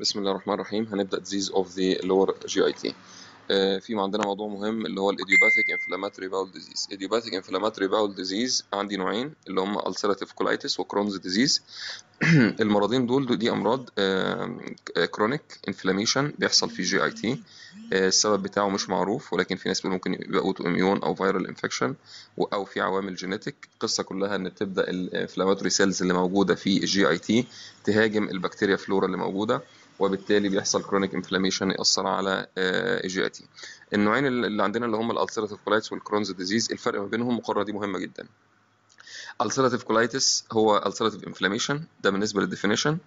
بسم الله الرحمن الرحيم هنبدا ديزيز اوف ذا لور جي اي تي في عندنا موضوع مهم اللي هو الايديوباثيك انفلاماتوري باول ديزيز ايديوباثيك انفلاماتوري باول ديزيز عندي نوعين اللي هم السيراتيف كولايتس وكرونز ديزيز المرضين دول دي امراض كرونيك آه، انفلاميشن بيحصل في جي اي تي السبب بتاعه مش معروف ولكن في ناس بتقول ممكن يبقى اوتو اميون او فيرال انفكشن او في عوامل جينيتك القصه كلها ان بتبدا الانفلاماتوري سيلز اللي موجوده في الجي اي تي تهاجم البكتيريا فلورا اللي موجوده وبالتالي بيحصل كرونيك انفلاميشن ياثر على آه، اجهادي النوعين اللي عندنا اللي هم الالسيراتيف كولايتس والكرونز ديزيز الفرق ما بينهم مقرره دي مهمه جدا الالسراتيف كولايتس هو الالسراتيف انفلاميشن ده بالنسبه للديفينيشن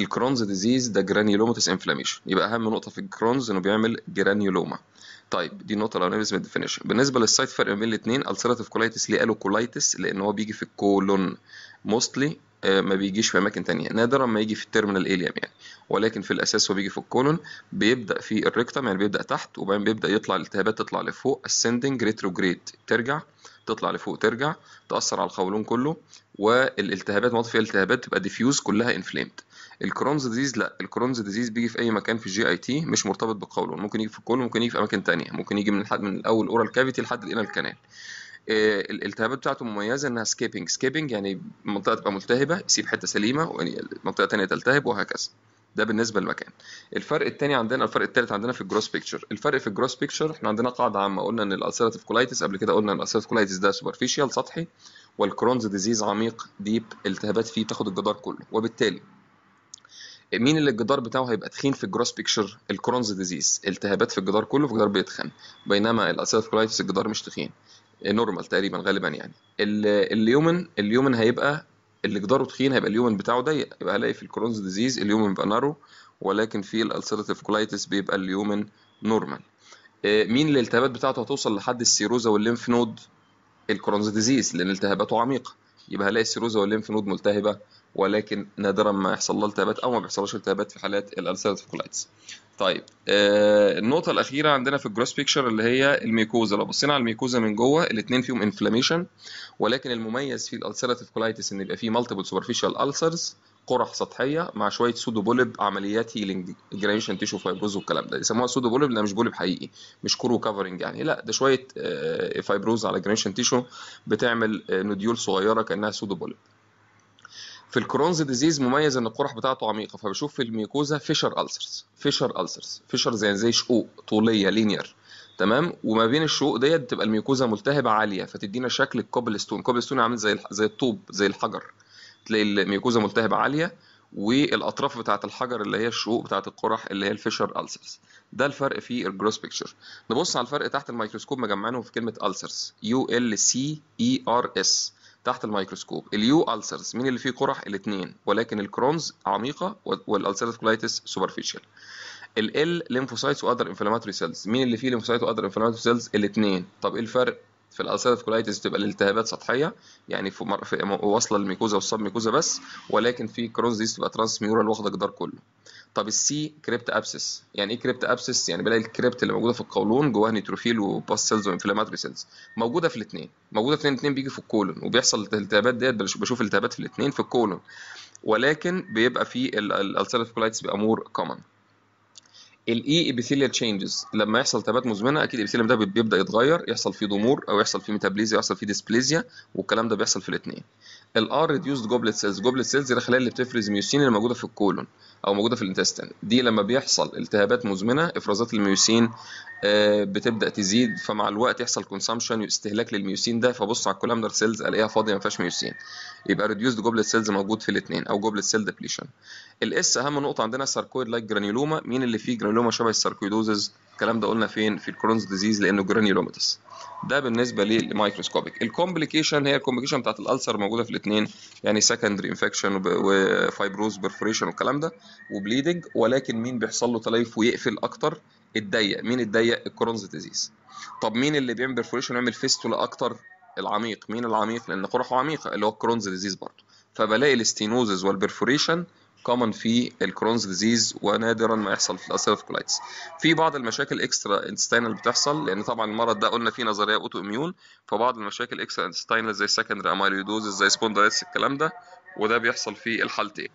الكرونز ديزيز ده جرانيولوماتس انفلاميشن يبقى اهم نقطه في الكرونز انه بيعمل جرانيولوما طيب دي النقطه الاولانيه بالنسبه الديفينيشن بالنسبه للسايت فرق بين الاثنين الالسراتيف كولايتس ليه قالوا كولايتس لان هو بيجي في الكولون موستلي آه، ما بيجيش في اماكن تانية نادرا ما يجي في التيرمينال اليم يعني ولكن في الاساس هو بيجي في الكولون بيبدا في الريكتم يعني بيبدا تحت وبعدين بيبدا يطلع الالتهابات تطلع لفوق اسندنج ريتروجريد ترجع تطلع لفوق ترجع تاثر على القولون كله والالتهابات ما فيها التهابات تبقى ديفيوز كلها انفليمد الكرونز ديزيز لا الكرونز ديزيز بيجي في اي مكان في الجي اي تي مش مرتبط بالقولون ممكن يجي في الكولون ممكن يجي في اماكن تانية ممكن يجي من الحد من الاول اورال كافيتي لحد الانال كانال آه، الالتهابات بتاعته مميزه انها سكيبنج سكيبنج يعني المنطقه تبقى ملتهبه يسيب حته سليمه والمنطقه الثانيه تلتهب وهكذا ده بالنسبه للمكان الفرق الثاني عندنا الفرق الثالث عندنا في الجروس بيكتشر الفرق في الجروس بيكتشر احنا عندنا قاعده عامه قلنا ان الالسيراتيف كولايتس قبل كده قلنا ان الالسيراتيف كولايتس ده سوبرفيشال سطحي والكرونز ديزيز عميق ديب التهابات فيه تاخد الجدار كله وبالتالي مين اللي الجدار بتاعه هيبقى تخين في الجروس بيكتشر الكرونز ديزيز التهابات في الجدار كله في الجدار بيتخن بينما الاسيلف كولايتس الجدار مش تخين نورمال تقريبا غالبا يعني اليومن اليومن هيبقى اللي جداره تخين هيبقى اليومن بتاعه ضيق يبقى هلاقي في الكرونز ديزيز اليومن بيبقى نارو ولكن في الالسرتيف كولايتس بيبقى اليومن نورمال آه، مين الالتهابات بتاعته هتوصل لحد السيروزا والليمف نود الكرونز ديزيز لان التهاباته عميقه يبقى هلاقي السيروزا والليمف نود ملتهبه ولكن نادرا ما يحصل لها التهابات او ما بيحصلش التهابات في حالات الالسرتيف كولايتس طيب آه النقطه الاخيره عندنا في الجروس بيكشر اللي هي الميكوزا لو بصينا على الميكوزا من جوه الاثنين فيهم انفلاميشن ولكن المميز في الالسراتيف كولايتس ان يبقى فيه مالتيبل سوبرفيشال السرز قرح سطحيه مع شويه سودو بولب عمليات هيلينج جرانيشن تيشو فايبروز والكلام ده يسموها سودو بولب لا مش بولب حقيقي مش كورو كفرنج يعني لا ده شويه آه فايبروز على جرانيشن تيشو بتعمل آه نوديول صغيره كانها سودو بولب في الكرونز ديزيز مميز ان القرح بتاعته عميقه فبشوف في الميوكوزا فيشر السرز فيشر السرز فيشر زي زي شقوق طوليه لينير تمام وما بين الشقوق ديت بتبقى الميوكوزا ملتهبه عاليه فتدينا شكل الكوبل ستون كوبل ستون عامل زي زي الطوب زي الحجر تلاقي الميوكوزا ملتهبه عاليه والاطراف بتاعه الحجر اللي هي الشقوق بتاعه القرح اللي هي الفيشر السرز ده الفرق في الجروس بيكتشر نبص على الفرق تحت الميكروسكوب مجمعينهم في كلمه السرز يو ال سي اي ار اس تحت الميكروسكوب اليو ألسرز مين اللي فيه قرح الاثنين ولكن الكرونز عميقة والألسرز كولايتس سوبرفيشال ال ليمفوسايتس وأدر انفلاماتوري سيلز مين اللي فيه ليمفوسايت وأدر انفلاماتوري سيلز الاثنين طب ايه الفرق في الالسيف كولايتس تبقى الالتهابات سطحيه يعني في, مر... في واصله للميكوزا والسب ميكوزا بس ولكن في كرونز ديز تبقى ترانس ميورال واخده جدار كله طب السي كريبت ابسس يعني ايه كريبت ابسس يعني بلاقي الكريبت اللي موجوده في القولون جواها نيتروفيل وباس سيلز وانفلاماتوري سيلز موجوده في الاثنين موجوده في الاثنين الاثنين بيجي في الكولون وبيحصل التهابات ديت بشوف التهابات في الاثنين في الكولون ولكن بيبقى في الالسيلف كولايتس بيبقى مور كومن الاي ابيثيليال تشينجز لما يحصل التهابات مزمنه اكيد الابيثيليوم ده بيبدا يتغير يحصل فيه ضمور او يحصل فيه ميتابليزيا يحصل فيه ديسبليزيا والكلام ده بيحصل في الاثنين الار ريديوسد جوبلت سيلز جوبلت سيلز دي الخلايا اللي بتفرز ميوسين اللي موجوده في الكولون او موجوده في الانتستين دي لما بيحصل التهابات مزمنه افرازات الميوسين آه، بتبدا تزيد فمع الوقت يحصل كونسامشن استهلاك للميوسين ده فبص على الكولامنر سيلز الاقيها فاضيه ما فيهاش ميوسين يبقى ريديوسد جوبلت سيلز موجود في الاثنين او جوبلت سيل ديبليشن الاس اهم نقطه عندنا ساركويد لايك جرانيولوما مين اللي فيه جرانيولوما شبه الساركويدوزز الكلام ده قلنا فين في الكرونز ديزيز لانه جرانيولوماتس ده بالنسبه للمايكروسكوبيك الكومبليكيشن هي الكومبليكيشن بتاعت الالسر موجوده في الاثنين يعني سكندري انفكشن وفايبروز بيرفوريشن والكلام ده وبليدنج ولكن مين بيحصل له تليف ويقفل اكتر الضيق مين الضيق الكرونز ديزيز طب مين اللي بيعمل برفوريشن ويعمل فيستولا اكتر العميق مين العميق لان قرحه عميقه اللي هو الكرونز ديزيز برضه فبلاقي الاستينوزز والبرفوريشن كومن في الكرونز ديزيز ونادرا ما يحصل في الاسيرف كولايتس في بعض المشاكل اكسترا انتستينال بتحصل لان طبعا المرض ده قلنا فيه نظريه اوتو اميون فبعض المشاكل اكسترا انتستينال زي سكندري اميلويدوز زي سبوندايتس الكلام ده وده بيحصل في الحالتين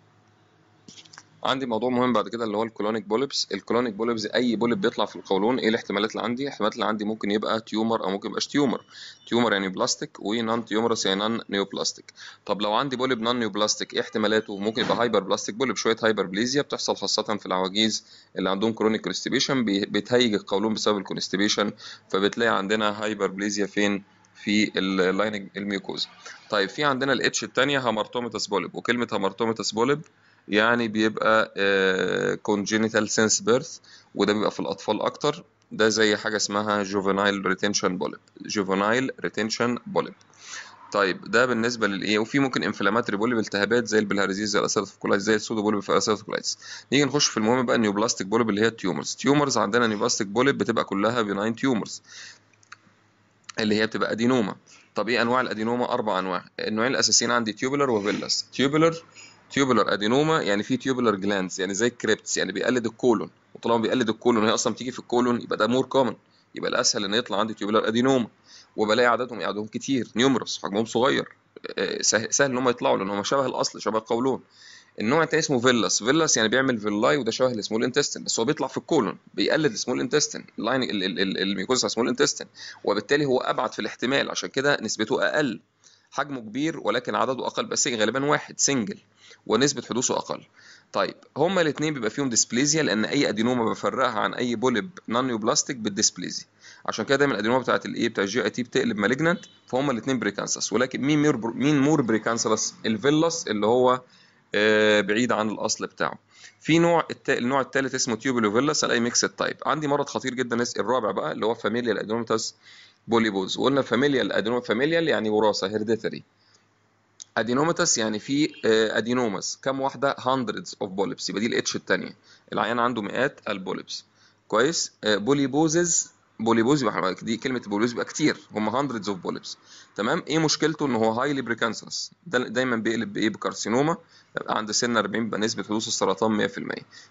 عندي موضوع مهم بعد كده اللي هو الكولونيك بولبس الكولونيك بولبس اي بولب بيطلع في القولون ايه الاحتمالات اللي عندي الاحتمالات اللي عندي ممكن يبقى تيومر او ممكن يبقاش تيومر تيومر يعني بلاستيك ونون تيومرس يعني نون نيوبلاستيك طب لو عندي بولب نون نيوبلاستيك ايه احتمالاته ممكن يبقى هايبر بلاستيك بولب شويه هايبر بليزيا بتحصل خاصه في العواجيز اللي عندهم كرونيك كونستيبيشن بتهيج القولون بسبب الكونستيبيشن فبتلاقي عندنا هايبر بليزيا فين في اللاين الميوكوز طيب في عندنا الاتش الثانيه هامارتوميتس بوليب وكلمه هامارتوميتس بوليب يعني بيبقى آه، congenital sense birth وده بيبقى في الأطفال أكتر ده زي حاجة اسمها juvenile retention بوليب juvenile retention بوليب طيب ده بالنسبه للايه وفي ممكن انفلاماتري بوليب التهابات زي البلهارزيز زي زي السودو بوليب في الاسيتوفوكولايتس نيجي نخش في المهم بقى النيوبلاستيك بوليب اللي هي التيومرز تيومرز عندنا نيوبلاستيك بوليب بتبقى كلها بناين تيومرز اللي هي بتبقى ادينوما طب ايه انواع الادينوما اربع انواع النوعين الاساسيين عندي تيوبولر وفيلاس تيوبولر تيوبولر ادينوما يعني في تيوبولر جلاندز يعني زي الكريبتس يعني بيقلد الكولون وطالما بيقلد الكولون هي اصلا بتيجي في الكولون يبقى ده مور كومن يبقى الاسهل ان يطلع عندي تيوبولر ادينوما وبلاقي عددهم عددهم كتير نيومرس حجمهم صغير آه، آه، سهل ان هم يطلعوا لان هم شبه الاصل شبه القولون النوع التاني اسمه فيلاس فيلاس يعني بيعمل فيلاي وده شبه السمول انتستين بس هو بيطلع في الكولون بيقلد السمول انتستين اللاين الميكوزا سمول انتستين وبالتالي هو ابعد في الاحتمال عشان كده نسبته اقل حجمه كبير ولكن عدده اقل بس غالبا واحد سنجل ونسبه حدوثه اقل طيب هما الاثنين بيبقى فيهم ديسبليزيا لان اي ادينوما بفرقها عن اي بولب نانيوبلاستيك بالديسبليزيا عشان كده دايما الادينوما بتاعت الايه بتاع الجي اي تي بتقلب مالجنانت فهم الاثنين بريكانسس ولكن مين مير بر... مين مور بريكانسس الفيلاس اللي هو آه، بعيد عن الاصل بتاعه في نوع الت... النوع الثالث اسمه تيوبولوفيلس الاي ميكس تايب عندي مرض خطير جدا الرابع بقى اللي هو فاميليا الادينوماتاس بوليبوز وقلنا فاميليال ادينو فاميليال يعني وراثه هيرديتري ادينوماتس يعني في ادينوماس آه، كم واحده هاندردز اوف بوليبس يبقى دي الاتش الثانيه العيان عنده مئات البوليبس كويس آه، بوليبوزز بوليبوز يبقى دي كلمه بوليبوز يبقى كتير هم هاندردز اوف بوليبس تمام ايه مشكلته ان هو هايلي بريكانسرس دايما بيقلب بايه بكارسينوما عند سن 40 بقى نسبه حدوث السرطان 100%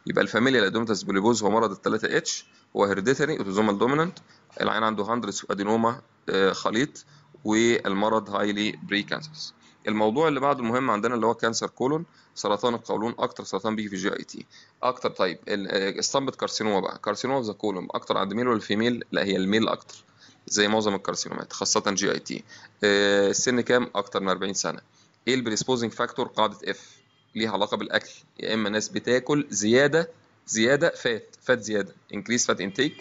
يبقى الفاميليا الادوميتاس بوليبوز هو مرض الثلاثة اتش هو هيرديتري اوتوزومال دومينانت العين عنده هاندردز ادينوما آه، خليط والمرض هايلي بريكانسرس الموضوع اللي بعده مهم عندنا اللي هو كانسر كولون سرطان القولون اكتر سرطان بيجي في جي اي تي اكتر طيب آه، استنبط كارسينوما بقى كارسينوما ذا كولون اكتر عند ميل ولا فيميل لا هي الميل اكتر زي معظم الكارسينومات خاصه جي اي تي آه، السن كام اكتر من 40 سنه ايه البريسبوزنج فاكتور قاعده اف ليها علاقه بالاكل يا اما ناس بتاكل زياده زياده فات فات زياده انكريس فات انتيك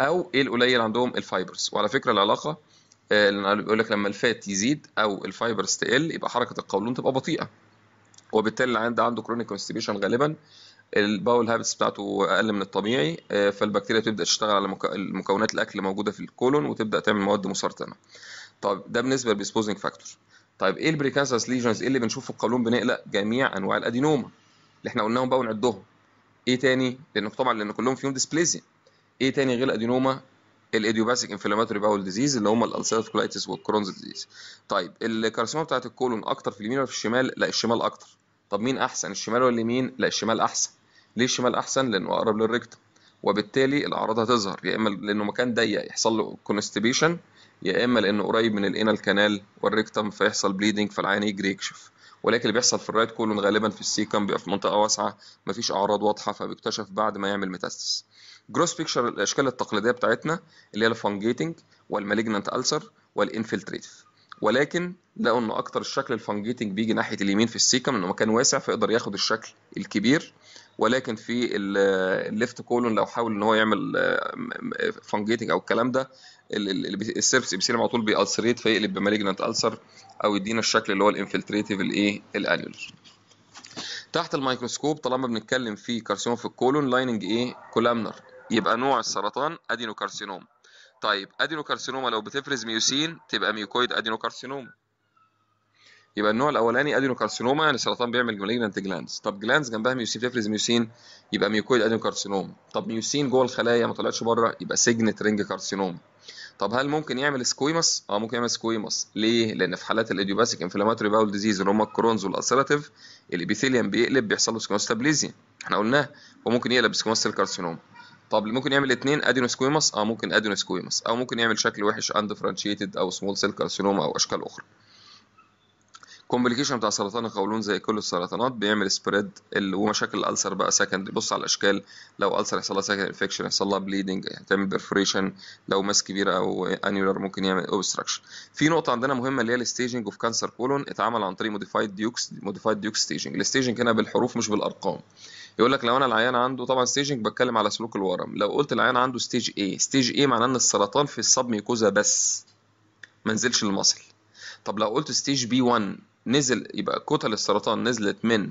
او ايه القليل عندهم الفايبرز وعلى فكره العلاقه آه، بيقول لك لما الفات يزيد او الفايبرز تقل يبقى حركه القولون تبقى بطيئه وبالتالي اللي عنده عنده كرونيك كونستيبيشن غالبا الباول هابتس بتاعته اقل من الطبيعي آه، فالبكتيريا تبدا تشتغل على مكونات الاكل الموجوده في الكولون وتبدا تعمل مواد مسرطنه طب ده بالنسبه للبيسبوزنج فاكتور طيب ايه البريكانسس ليجنز ايه اللي بنشوفه في القولون بنقلق جميع انواع الادينوما اللي احنا قلناهم بقى ونعدهم ايه تاني لان طبعا لان كلهم فيهم ديسبليزيا ايه تاني غير الادينوما الايديوباثيك انفلاماتوري باول ديزيز اللي هم الالسيرات كولايتس والكرونز ديزيز طيب الكارسينوما بتاعت الكولون اكتر في اليمين ولا في الشمال لا الشمال اكتر طب مين احسن الشمال ولا اليمين لا الشمال احسن ليه الشمال احسن لانه اقرب للريكتم وبالتالي الاعراض هتظهر يا اما لانه مكان ضيق يحصل له كونستيبيشن يا اما لانه قريب من الانال كانال والريكتم فيحصل بليدنج فالعين يجري يكشف ولكن اللي بيحصل في الرايت كولون غالبا في السي كان بيبقى في منطقه واسعه مفيش اعراض واضحه فبيكتشف بعد ما يعمل ميتاستس جروس بيكشر الاشكال التقليديه بتاعتنا اللي هي الفانجيتنج والماليجنانت السر والانفلتريتف ولكن لقوا ان اكتر الشكل الفانجيتنج بيجي ناحيه اليمين في السيكم لانه مكان واسع فيقدر ياخد الشكل الكبير ولكن في الليفت كولون لو حاول ان هو يعمل آه، فانجيتنج او الكلام ده السيرفس ابسيلم على طول بيألسريت فيقلب بمالجنت ألسر او يدينا الشكل اللي هو الانفلتريتيف الايه الانيولر تحت الميكروسكوب طالما بنتكلم في كارسينوم في الكولون لايننج ايه كولامنر يبقى نوع السرطان ادينوكارسينوم طيب ادينوكارسينوما لو بتفرز ميوسين تبقى ميوكويد كارسينوم يبقى النوع الاولاني ادينوكارسينوما يعني سرطان بيعمل مالجنت جلاندز طب جلاندز جنبها ميوسين بتفرز ميوسين يبقى ميوكويد كارسينوم طب ميوسين جوه الخلايا ما طلعتش بره يبقى سيجنت رينج كارسينوم طب هل ممكن يعمل سكويمس؟ اه ممكن يعمل سكويمس ليه؟ لان في حالات الايديوباثيك انفلاماتوري باول ديزيز اللي هم الكرونز والاسيراتيف الابيثيليوم بيقلب بيحصل له سكويمس تابليزيا احنا قلناه وممكن يقلب سكويمس الكارسينوم طب ممكن يعمل اثنين ادينو سكويمس اه ممكن ادينو سكويمس او ممكن يعمل شكل وحش اندفرنشيتد او سمول سيل كارسينوم او اشكال اخرى الكومبليكيشن بتاع سرطان القولون زي كل السرطانات بيعمل سبريد ومشاكل الالسر بقى سكند بص على الاشكال لو الالسر يحصل لها سكند انفكشن يحصل لها بليدنج هتعمل برفوريشن لو ماس كبيره او انيولر ممكن يعمل اوبستراكشن في نقطه عندنا مهمه اللي هي الستيجنج اوف كانسر كولون اتعمل عن طريق موديفايد ديوكس موديفايد ديوكس ستيجنج الستيجنج هنا بالحروف مش بالارقام يقول لك لو انا العيان عنده طبعا ستيجنج بتكلم على سلوك الورم لو قلت العيان عنده ستيج اي ستيج اي معناه ان السرطان في الصب ميكوزا بس ما نزلش للمصل طب لو قلت ستيج بي 1 نزل يبقى كتل السرطان نزلت من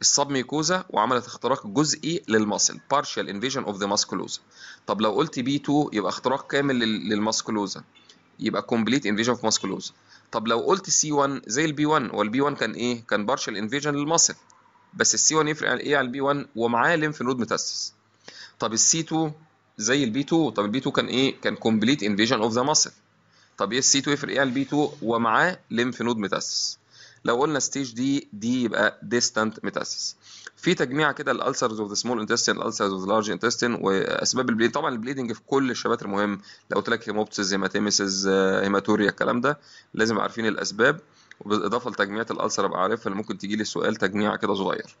السبميكوزا وعملت اختراق جزئي للماسل partial invasion of the ماسكلوزا طب لو قلت بي 2 يبقى اختراق كامل للماسكلوزا يبقى complete invasion of ماسكلوزا طب لو قلت سي 1 زي البي 1 والبي 1 كان ايه كان partial invasion للماسل بس السي 1 يفرق عن ايه على البي 1 ومعاه لينف نود متاسس طب السي 2 زي البي 2 طب البي 2 كان ايه كان complete invasion of the muscle طب ايه السي 2 يفرق ايه على البي 2 ومعاه لينف نود متاسس لو قلنا ستيج دي دي يبقى ديستانت ميتاسيس في تجميع كده الالسرز اوف ذا سمول انتستين الالسرز اوف ذا لارج انتستين واسباب البليد طبعا البليدنج في كل الشبات المهم لو قلت لك هيموبتسز هيماتيمسز هيماتوريا الكلام ده لازم عارفين الاسباب وبالاضافه لتجميعه الالسر ابقى عارفها اللي ممكن تجي لي سؤال تجميع كده صغير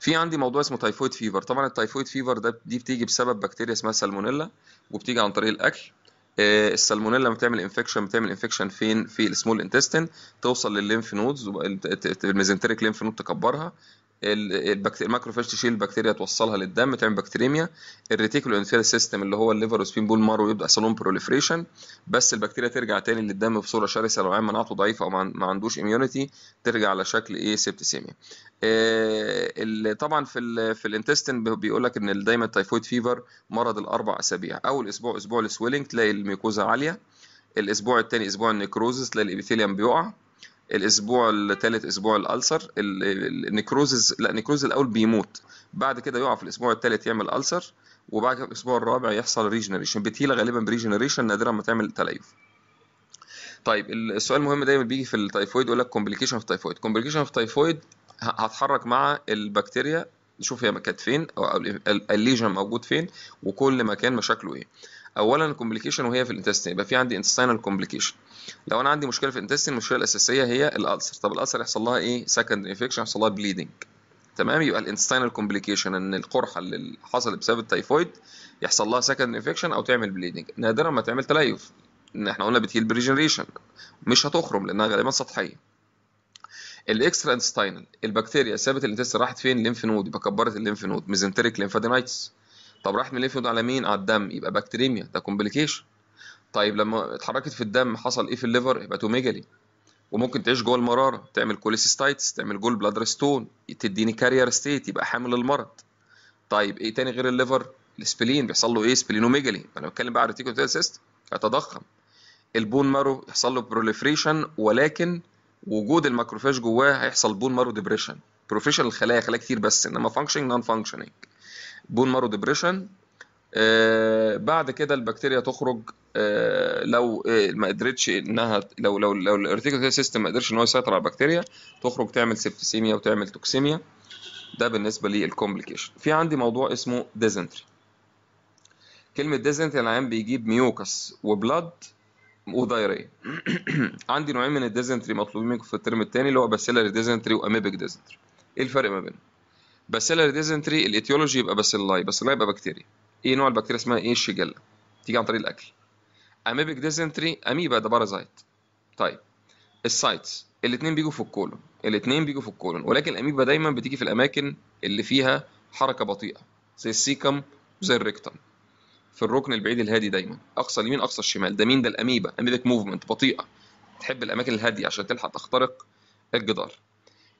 في عندي موضوع اسمه تايفويد فيفر طبعا التايفويد فيفر ده دي بتيجي بسبب بكتيريا اسمها سالمونيلا وبتيجي عن طريق الاكل آه، السالمونيلا لما بتعمل انفكشن بتعمل انفكشن فين في السمول انتستين توصل للليمف نودز الميزنتريك ليمف نود تكبرها الماكروفاج تشيل البكتيريا توصلها للدم تعمل بكتيريميا الريتيكولو انفيرال سيستم اللي هو الليفر وسبين بول مارو يبدا يحصل لهم بروليفريشن بس البكتيريا ترجع تاني للدم بصوره شرسه لو عين مناعته ضعيفه او ما عندوش اميونيتي ترجع على شكل ايه سيبتسيميا آه طبعا في الـ في الانتستين بيقول لك ان دايما التايفويد فيفر مرض الاربع اسابيع اول اسبوع اسبوع السويلنج تلاقي الميكوزا عاليه الاسبوع الثاني اسبوع النكروزس تلاقي الابيثيليوم بيقع الاسبوع الثالث اسبوع الالسر النكروزز لا النكروز الاول بيموت بعد كده يقع في الاسبوع الثالث يعمل السر وبعد كده الاسبوع الرابع يحصل ريجنريشن بتهيله غالبا بريجنريشن نادرا ما تعمل تليف طيب السؤال المهم دايما بيجي في التايفويد يقول لك كومبليكيشن في التايفويد كومبليكيشن في التايفويد هتحرك مع البكتيريا نشوف هي كانت فين او الليجن موجود فين وكل مكان مشاكله ايه اولا الكومبليكيشن وهي في الانتستين يبقى في عندي انتستينال كومبليكيشن لو انا عندي مشكله في الانتستين المشكله الاساسيه هي الالسر طب الالسر يحصل لها ايه سكند انفكشن يحصل لها بليدنج تمام يبقى الانتستينال كومبليكيشن ان القرحه اللي حصلت بسبب التيفويد يحصل لها سكند انفكشن او تعمل بليدنج نادرا ما تعمل تليف ان احنا قلنا بتهيل بريجنريشن مش هتخرم لانها غالبا سطحيه الاكسترا انتستينال البكتيريا سابت الانتستين راحت فين الليمف نود يبقى كبرت الليمف نود ميزنتريك ليمفادينايتس طب راح من الافيود على مين على الدم يبقى بكتيريميا ده كومبليكيشن طيب لما اتحركت في الدم حصل ايه في الليفر يبقى توميجالي وممكن تعيش جوه المراره تعمل كوليسيستايتس تعمل جول بلادر ستون تديني كارير ستيت يبقى حامل المرض طيب ايه تاني غير الليفر السبلين بيحصل له ايه سبلينوميجالي انا بتكلم بقى على الريتيكولاي سيستم يتضخم البون مارو يحصل له بروليفريشن ولكن وجود الماكروفاج جواه هيحصل بون مارو ديبريشن بروفيشن الخلايا خلايا كتير بس انما فانكشنج نون فانكشنج بون مارو ديبريشن بعد كده البكتيريا تخرج آه، لو آه، ما قدرتش انها لو لو لو الارتيكولار سيستم ما قدرش ان هو يسيطر على البكتيريا تخرج تعمل سيبتسيميا وتعمل توكسيميا ده بالنسبه للكومبليكيشن في عندي موضوع اسمه ديزنتري كلمه ديزنتري العيان بيجيب ميوكس وبلاد ودايريه عندي نوعين من الديزنتري مطلوبين منكم في الترم الثاني اللي هو باسيلاري ديزنتري واميبك ديزنتري ايه الفرق ما بينهم باسيلر ديزنتري الايتيولوجي يبقى باسيلاي باسيلاي يبقى بكتيريا ايه نوع البكتيريا اسمها ايه الشجله تيجي عن طريق الاكل اميبك ديزنتري اميبا ده بارازايت طيب السايتس الاثنين بيجوا في الكولون الاثنين بيجوا في الكولون ولكن الاميبا دايما بتيجي في الاماكن اللي فيها حركه بطيئه زي السيكم وزي الريكتم في الركن البعيد الهادي دايما اقصى اليمين اقصى الشمال ده مين ده الاميبا اميبك موفمنت بطيئه تحب الاماكن الهاديه عشان تلحق تخترق الجدار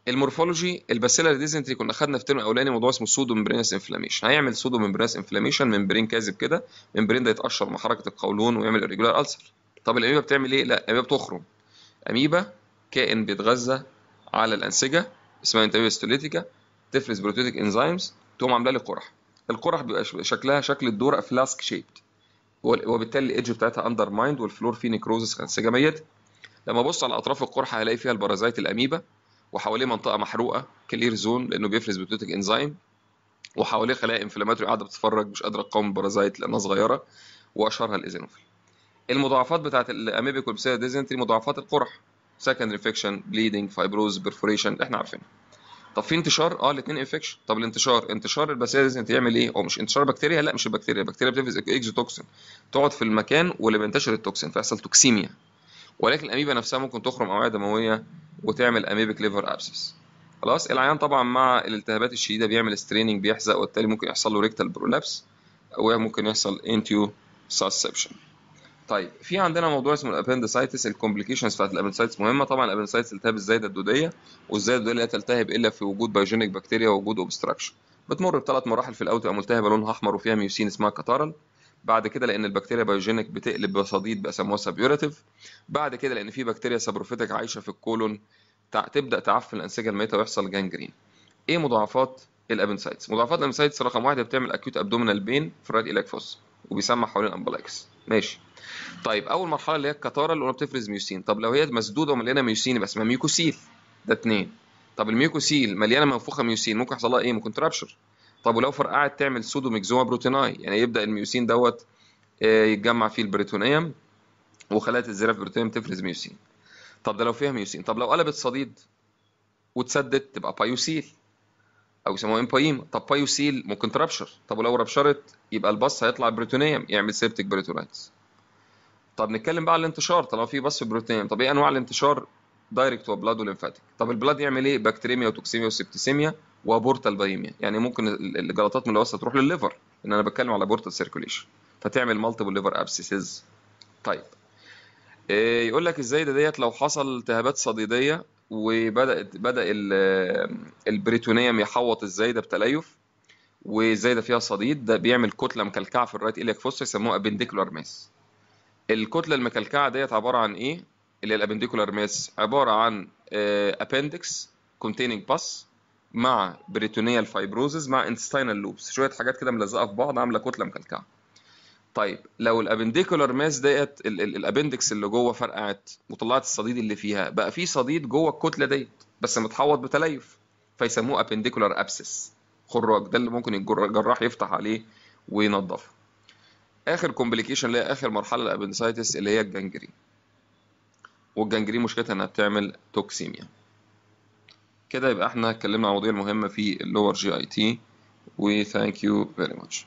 المورفولوجي الباسيلار ديزنتري كنا خدنا في الترم الاولاني موضوع اسمه سودو ممبرينس انفلاميشن هيعمل سودو ممبرينس انفلاميشن ممبرين كاذب كده ممبرين ده يتقشر مع حركه القولون ويعمل ريجولار السر طب الاميبا بتعمل ايه لا الاميبا بتخرم اميبا كائن بيتغذى على الانسجه اسمها انتبيه ستوليتيكا تفرز بروتيتيك انزيمز تقوم عامله لي قرح القرح بيبقى شكلها شكل الدور فلاسك شيبت وبالتالي الايدج بتاعتها اندر مايند والفلور فيه نيكروزس انسجه ميته لما ابص على اطراف القرحه هلاقي فيها البارازايت الاميبا وحواليه منطقه محروقه كلير زون لانه بيفرز بيوتيك انزيم وحواليه خلايا انفلاماتوري قاعده بتتفرج مش قادره تقاوم البارازايت لانها صغيره واشهرها الايزينوفيل المضاعفات بتاعت الاميبيك والبسيلا ديزنتري مضاعفات القرح سكند انفكشن بليدنج فايبروز بيرفوريشن احنا عارفينها طب في انتشار اه الاثنين انفكشن طب الانتشار انتشار البسيلا ديزنتري يعمل ايه هو مش انتشار بكتيريا لا مش البكتيريا البكتيريا بتفرز اكزوتوكسين تقعد في المكان واللي بينتشر التوكسين فيحصل توكسيميا ولكن الاميبا نفسها ممكن تخرم اوعيه دمويه وتعمل اميبك ليفر ابسس خلاص العيان طبعا مع الالتهابات الشديده بيعمل ستريننج بيحزق وبالتالي ممكن يحصل له ريكتال برولابس وممكن يحصل انتيو سسبشن طيب في عندنا موضوع اسمه الابندسايتس الكومبليكيشنز بتاعت الابندسايتس مهمه طبعا الابندسايتس التهاب الزايده الدوديه والزايده الدوديه لا تلتهب الا في وجود بايوجينيك بكتيريا ووجود اوبستراكشن بتمر بثلاث مراحل في الاول تبقى ملتهبه لونها احمر وفيها ميوسين اسمها كتارل بعد كده لان البكتيريا بايوجينيك بتقلب بصديد بيسموها سابيوريتيف بعد كده لان في بكتيريا سابروفيتك عايشه في الكولون تبدا تعفن الانسجه الميته ويحصل جانجرين ايه مضاعفات الابنسايتس مضاعفات الابنسايتس رقم واحد بتعمل اكيوت ابدومينال بين في الرايت الاكفوس وبيسمى حوالين امبلاكس ماشي طيب اول مرحله اللي هي الكتاره اللي بتفرز ميوسين طب لو هي مسدوده ومليانه ميوسين يبقى اسمها ميوكوسيل ده اثنين طب الميوكوسيل مليانه منفوخه ميوسين ممكن يحصل لها ايه ممكن ترابشر طب ولو فرقعت تعمل سودو ميكزوما بروتيناي يعني يبدا الميوسين دوت آه، يتجمع فيه البريتونيوم وخلايا الزراف بروتينيوم تفرز ميوسين طب ده لو فيها ميوسين طب لو قلبت صديد وتسدت تبقى بايوسيل او يسموها امبايما طب بايوسيل ممكن تربشر طب ولو ربشرت يبقى البص هيطلع بريتونيوم يعمل سيبتك بريتونايتس طب نتكلم بقى على الانتشار طالما في بص بروتينيوم طب ايه انواع الانتشار دايركت وبلاد وليمفاتيك طب البلاد يعمل ايه بكتيريميا وتوكسيميا وسبتسيميا وبورتال بايميا يعني ممكن الجلطات من الوسط تروح للليفر ان انا بتكلم على بورتال سيركوليشن فتعمل مالتيبل ليفر ابسيسز طيب آه، يقول لك ازاي ده ديت لو حصل التهابات صديديه وبدات بدا البريتونيوم يحوط الزايده بتليف والزايده فيها صديد ده بيعمل كتله مكلكعه في الرايت اليك فوسا يسموها ابندكولار ماس الكتله المكلكعه ديت عباره عن ايه اللي هي الابندكولار ماس عباره عن ابندكس كونتيننج باس مع بريتونيال فايبروزز مع انتستينال لوبس شويه حاجات كده ملزقه في بعض عامله كتله مكلكعه طيب لو الابنديكولار ماس ديت الابندكس اللي جوه فرقعت وطلعت الصديد اللي فيها بقى في صديد جوه الكتله ديت بس متحوط بتليف فيسموه ابنديكولار ابسس خراج ده اللي ممكن الجراح يفتح عليه وينظفه اخر كومبليكيشن اللي هي اخر مرحله الابندسايتس اللي هي الجنجرين والجنجرين مشكلتها انها بتعمل توكسيميا كده يبقى احنا اتكلمنا عن مواضيع مهمة في اللور جي اي تي وثانك يو فيري ماتش